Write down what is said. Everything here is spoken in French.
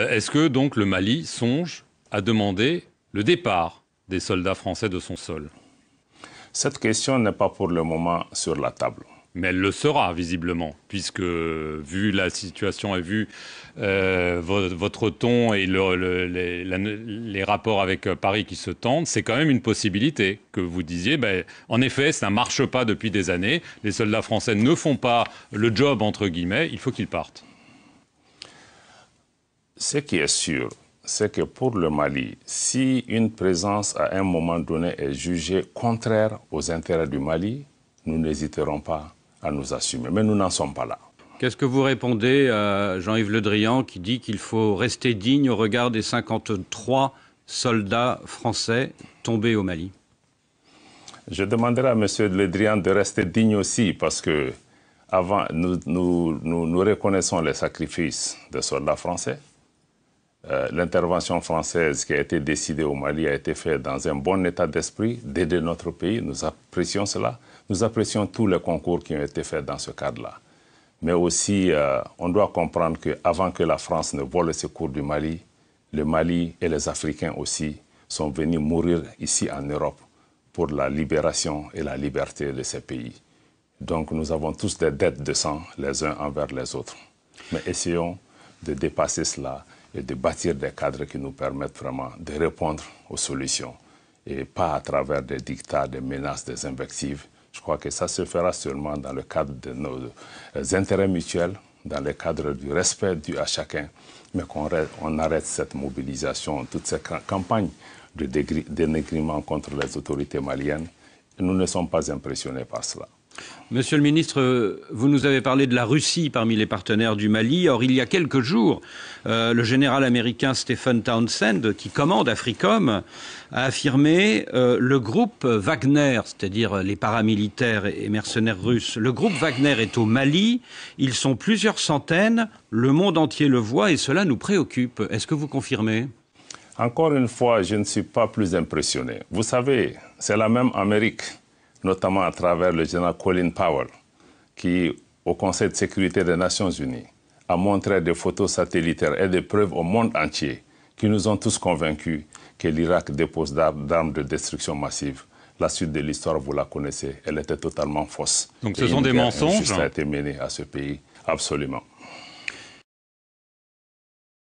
Euh, est-ce que donc le Mali songe à demander le départ des soldats français de son sol Cette question n'est pas pour le moment sur la table. Mais elle le sera visiblement, puisque vu la situation et vu euh, votre, ton et les, rapports avec euh, Paris qui se tendent, c'est quand même une possibilité que vous disiez. Ben, en effet, ça ne marche pas depuis des années. Les soldats français ne font pas le job entre guillemets. Il faut qu'ils partent. Ce qui est sûr, c'est que pour le Mali, si une présence à un moment donné est jugée contraire aux intérêts du Mali, nous n'hésiterons pas à nous assumer. Mais nous n'en sommes pas là. Qu'est-ce que vous répondez à Jean-Yves Le Drian qui dit qu'il faut rester digne au regard des 53 soldats français tombés au Mali Je demanderai à M. Le Drian de rester digne aussi parce que avant, nous reconnaissons les sacrifices des soldats français. Euh, l'intervention française qui a été décidée au Mali a été faite dans un bon état d'esprit d'aider notre pays. Nous apprécions cela. Nous apprécions tous les concours qui ont été faits dans ce cadre-là. Mais aussi, euh, on doit comprendre qu'avant que la France ne voie le secours du Mali, le Mali et les Africains aussi sont venus mourir ici en Europe pour la libération et la liberté de ces pays. Donc nous avons tous des dettes de sang les uns envers les autres. Mais essayons de dépasser cela et de bâtir des cadres qui nous permettent vraiment de répondre aux solutions et pas à travers des dictats, des menaces, des invectives. Je crois que ça se fera seulement dans le cadre de nos intérêts mutuels, dans le cadre du respect dû à chacun, mais qu'on arrête cette mobilisation, toute cette campagne de dénigrement contre les autorités maliennes. Nous ne sommes pas impressionnés par cela. Monsieur le ministre, vous nous avez parlé de la Russie parmi les partenaires du Mali. Or, il y a quelques jours, euh, le général américain Stephen Townsend, qui commande Africom, a affirmé euh, le groupe Wagner, c'est-à-dire les paramilitaires et mercenaires russes, le groupe Wagner est au Mali, ils sont plusieurs centaines, le monde entier le voit et cela nous préoccupe. Est-ce que vous confirmez Encore une fois, je ne suis pas plus impressionné. Vous savez, c'est la même Amérique notamment à travers le général Colin Powell, qui, au Conseil de sécurité des Nations Unies, a montré des photos satellitaires et des preuves au monde entier qui nous ont tous convaincus que l'Irak dépose d'armes de destruction massive. La suite de l'histoire, vous la connaissez, elle était totalement fausse. Donc ce sont des mensonges. Ça a été mené à ce pays, absolument.